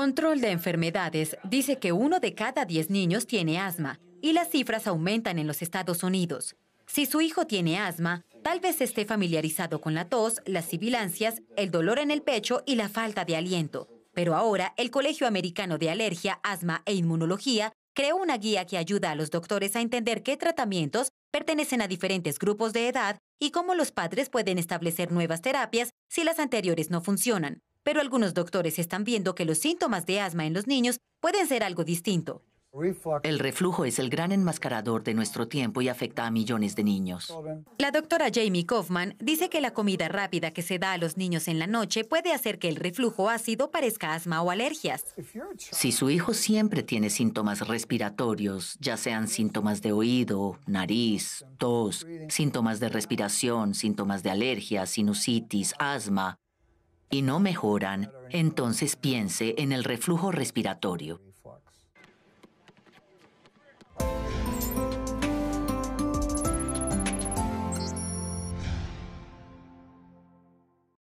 Control de Enfermedades dice que uno de cada diez niños tiene asma y las cifras aumentan en los Estados Unidos. Si su hijo tiene asma, tal vez esté familiarizado con la tos, las sibilancias, el dolor en el pecho y la falta de aliento. Pero ahora el Colegio Americano de Alergia, Asma e Inmunología creó una guía que ayuda a los doctores a entender qué tratamientos pertenecen a diferentes grupos de edad y cómo los padres pueden establecer nuevas terapias si las anteriores no funcionan pero algunos doctores están viendo que los síntomas de asma en los niños pueden ser algo distinto. El reflujo es el gran enmascarador de nuestro tiempo y afecta a millones de niños. La doctora Jamie Kaufman dice que la comida rápida que se da a los niños en la noche puede hacer que el reflujo ácido parezca asma o alergias. Si su hijo siempre tiene síntomas respiratorios, ya sean síntomas de oído, nariz, tos, síntomas de respiración, síntomas de alergia, sinusitis, asma, y no mejoran, entonces piense en el reflujo respiratorio.